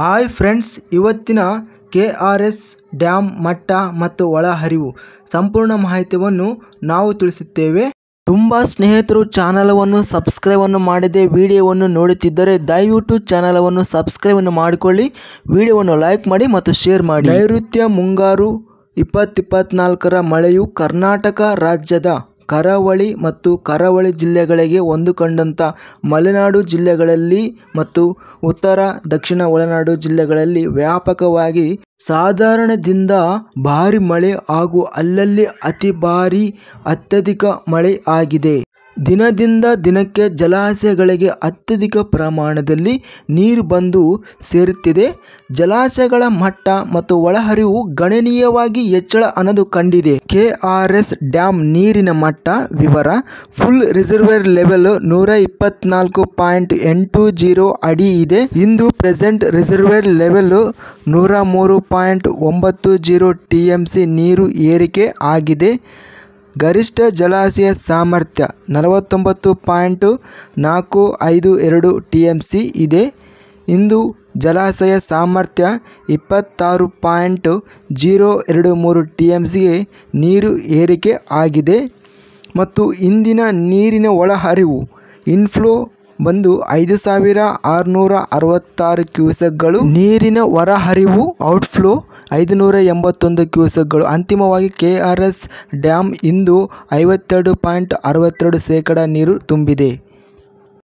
hi friends ಇವತ್ತಿನ K R S dam ಮಟ್ಟ ಮತ್ತು ಒಳಹರಿವು ಸಂಪೂರ್ಣ ಮಾಹಿತಿಯನ್ನು ನಾವು ತಿಳಿಸುತ್ತೇವೆ ತುಂಬ ಸ್ನೇಹಿತರು ಚಾನಲವನ್ನು ಸಬ್ಸ್ಕ್ರೈಬನ್ನು ಮಾಡದೆ ವಿಡಿಯೋವನ್ನು ನೋಡುತ್ತಿದ್ದರೆ ದಯವಿಟ್ಟು ಚಾನಲವನ್ನು ಸಬ್ಸ್ಕ್ರೈಬನ್ನು ಮಾಡಿಕೊಳ್ಳಿ ವಿಡಿಯೋವನ್ನು ಲೈಕ್ ಮಾಡಿ ಮತ್ತು ಶೇರ್ ಮಾಡಿ ನೈಋತ್ಯ ಮುಂಗಾರು ಇಪ್ಪತ್ತಿಪ್ಪತ್ನಾಲ್ಕರ ಮಳೆಯು ಕರ್ನಾಟಕ ರಾಜ್ಯದ ಕರಾವಳಿ ಮತ್ತು ಕರಾವಳಿ ಜಿಲ್ಲೆಗಳಿಗೆ ಹೊಂದಿಕೊಂಡಂಥ ಮಲೆನಾಡು ಜಿಲ್ಲೆಗಳಲ್ಲಿ ಮತ್ತು ಉತ್ತರ ದಕ್ಷಿಣ ಒಳನಾಡು ಜಿಲ್ಲೆಗಳಲ್ಲಿ ವ್ಯಾಪಕವಾಗಿ ಸಾಧಾರಣದಿಂದ ಭಾರಿ ಮಳೆ ಹಾಗೂ ಅಲ್ಲಲ್ಲಿ ಅತಿ ಭಾರಿ ಅತ್ಯಧಿಕ ಮಳೆ ಆಗಿದೆ ದಿನದಿಂದ ದಿನಕ್ಕೆ ಜಲಾಶಯಗಳಿಗೆ ಅತ್ಯಧಿಕ ಪ್ರಮಾಣದಲ್ಲಿ ನೀರು ಬಂದು ಸೇರುತ್ತಿದೆ ಜಲಾಶಯಗಳ ಮಟ್ಟ ಮತ್ತು ಒಳಹರಿವು ಗಣನೀಯವಾಗಿ ಹೆಚ್ಚಳ ಅನ್ನೋದು ಕಂಡಿದೆ ಕೆ ಆರ್ ಎಸ್ ಡ್ಯಾಮ್ ನೀರಿನ ಮಟ್ಟ ವಿವರ ಫುಲ್ ರಿಸರ್ವೇರ್ ಲೆವೆಲ್ ನೂರ ಇಪ್ಪತ್ತ್ನಾಲ್ಕು ಪಾಯಿಂಟ್ ಎಂಟು ಜೀರೋ ಅಡಿ ಇದೆ ಇಂದು ಪ್ರೆಸೆಂಟ್ ರಿಸರ್ವೇರ್ ಲೆವೆಲ್ ನೂರ ಮೂರು ಪಾಯಿಂಟ್ ಒಂಬತ್ತು ಜೀರೋ ಟಿ ಎಂ ಸಿ ನೀರು ಏರಿಕೆ ಆಗಿದೆ ಗರಿಷ್ಠ ಜಲಾಶಯ ಸಾಮರ್ಥ್ಯ ನಲವತ್ತೊಂಬತ್ತು ಪಾಯಿಂಟ್ ನಾಲ್ಕು ಐದು ಎರಡು ಟಿ ಎಮ್ ಸಿ ಇದೆ ಇಂದು ಜಲಾಶಯ ಸಾಮರ್ಥ್ಯ ಇಪ್ಪತ್ತಾರು ಪಾಯಿಂಟ್ ಜೀರೋ ಎರಡು ಮೂರು ಟಿ ಎಮ್ ಸಿಗೆ ನೀರು ಏರಿಕೆ ಆಗಿದೆ ಮತ್ತು ಇಂದಿನ ನೀರಿನ ಒಳಹರಿವು ಇನ್ಫ್ಲೋ ಬಂದು ಐದು ಸಾವಿರ ಆರುನೂರ ಅರವತ್ತಾರು ಕ್ಯೂಸೆಕ್ಗಳು ನೀರಿನ ಹೊರಹರಿವು ಔಟ್ಫ್ಲೋ ಐದುನೂರ ಎಂಬತ್ತೊಂದು ಕ್ಯೂಸೆಕ್ಗಳು ಅಂತಿಮವಾಗಿ ಕೆ ಆರ್ ಎಸ್ ಡ್ಯಾಮ್ ಇಂದು ಐವತ್ತೆರಡು ಪಾಯಿಂಟ್ ಅರವತ್ತೆರಡು ಶೇಕಡ ನೀರು ತುಂಬಿದೆ